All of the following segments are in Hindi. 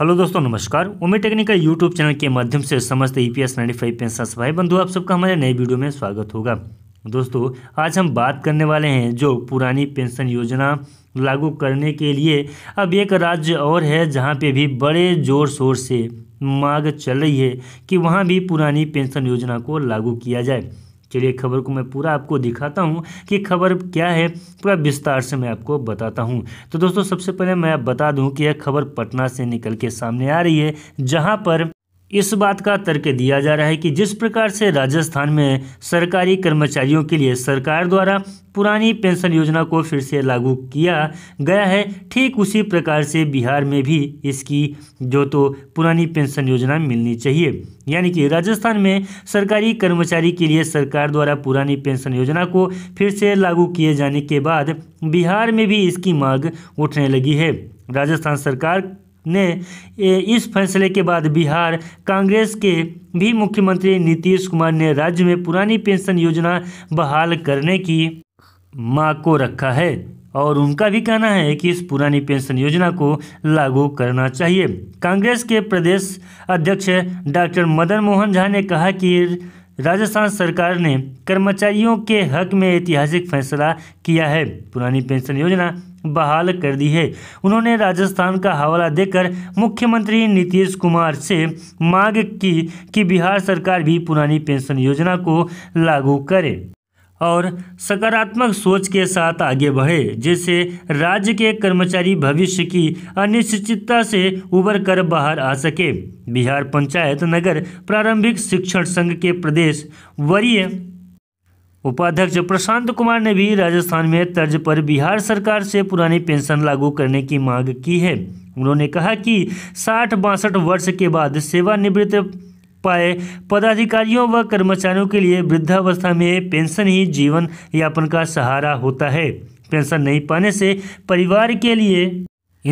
हेलो दोस्तों नमस्कार उमे टेक्निकल यूट्यूब चैनल के माध्यम से समस्त E P S ninety five pension भाई बंधु आप सबका हमारे नए वीडियो में स्वागत होगा दोस्तों आज हम बात करने वाले हैं जो पुरानी पेंशन योजना लागू करने के लिए अब एक राज्य और है जहां पे भी बड़े जोर शोर से मांग चल रही है कि वहां भी पुरानी पेंशन योजना को लागू किया जाए चलिए खबर को मैं पूरा आपको दिखाता हूँ कि खबर क्या है पूरा विस्तार से मैं आपको बताता हूँ तो दोस्तों सबसे पहले मैं आप बता दूँ कि यह खबर पटना से निकल के सामने आ रही है जहाँ पर इस बात का तर्क दिया जा रहा है कि जिस प्रकार से राजस्थान में सरकारी कर्मचारियों के लिए सरकार द्वारा पुरानी पेंशन योजना को फिर से लागू किया गया है ठीक उसी प्रकार से बिहार में भी इसकी जो तो पुरानी पेंशन योजना मिलनी चाहिए यानी कि राजस्थान में सरकारी कर्मचारी के लिए सरकार द्वारा पुरानी पेंशन योजना को फिर से लागू किए जाने के बाद बिहार में भी इसकी मांग उठने लगी है राजस्थान सरकार ने इस फैसले के बाद बिहार कांग्रेस के भी मुख्यमंत्री नीतीश कुमार ने राज्य में पुरानी पेंशन योजना बहाल करने की मांग को रखा है और उनका भी कहना है कि इस पुरानी पेंशन योजना को लागू करना चाहिए कांग्रेस के प्रदेश अध्यक्ष डॉक्टर मदन मोहन झा ने कहा कि राजस्थान सरकार ने कर्मचारियों के हक में ऐतिहासिक फैसला किया है पुरानी पेंशन योजना बहाल कर दी है उन्होंने राजस्थान का हवाला देकर मुख्यमंत्री नीतीश कुमार से मांग की कि बिहार सरकार भी पुरानी पेंशन योजना को लागू करे और सकारात्मक सोच के साथ आगे बढ़े जिससे राज्य के कर्मचारी भविष्य की अनिश्चितता से उबर कर बाहर आ सके बिहार पंचायत नगर प्रारंभिक शिक्षण संघ के प्रदेश वरीय उपाध्यक्ष प्रशांत कुमार ने भी राजस्थान में तर्ज पर बिहार सरकार से पुरानी पेंशन लागू करने की मांग की है उन्होंने कहा कि साठ बासठ वर्ष के बाद सेवानिवृत्त पाए पदाधिकारियों व कर्मचारियों के लिए वृद्धावस्था में पेंशन ही जीवन यापन का सहारा होता है पेंशन नहीं पाने से परिवार के लिए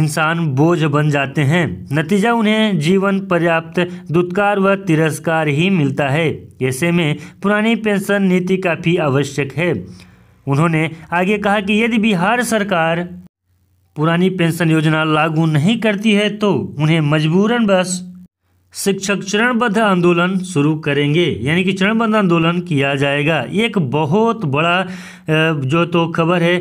इंसान बोझ बन जाते हैं नतीजा उन्हें जीवन पर्याप्त दुत्कार व तिरस्कार ही मिलता है ऐसे में पुरानी पेंशन नीति काफ़ी आवश्यक है उन्होंने आगे कहा कि यदि बिहार सरकार पुरानी पेंशन योजना लागू नहीं करती है तो उन्हें मजबूरन बस शिक्षक चरणबद्ध आंदोलन शुरू करेंगे यानी कि चरणबद्ध आंदोलन किया जाएगा ये एक बहुत बड़ा जो तो खबर है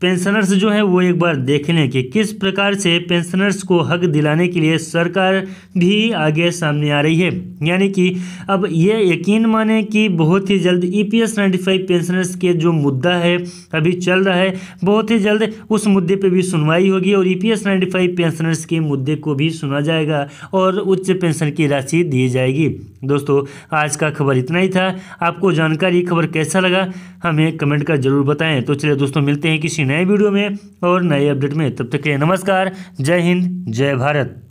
पेंशनर्स जो है वो एक बार देख लें कि किस प्रकार से पेंशनर्स को हक दिलाने के लिए सरकार भी आगे सामने आ रही है यानी कि अब ये यकीन माने कि बहुत ही जल्द ई पी एस पेंशनर्स के जो मुद्दा है अभी चल रहा है बहुत ही जल्द उस मुद्दे पे भी सुनवाई होगी और ई पी एस पेंशनर्स के मुद्दे को भी सुना जाएगा और उच्च पेंशन की राशि दी जाएगी दोस्तों आज का खबर इतना ही था आपको जानकारी खबर कैसा लगा हमें कमेंट कर जरूर बताएं तो चलिए दोस्तों मिलते हैं किसी नए वीडियो में और नए अपडेट में तब तक के लिए नमस्कार जय हिंद जय भारत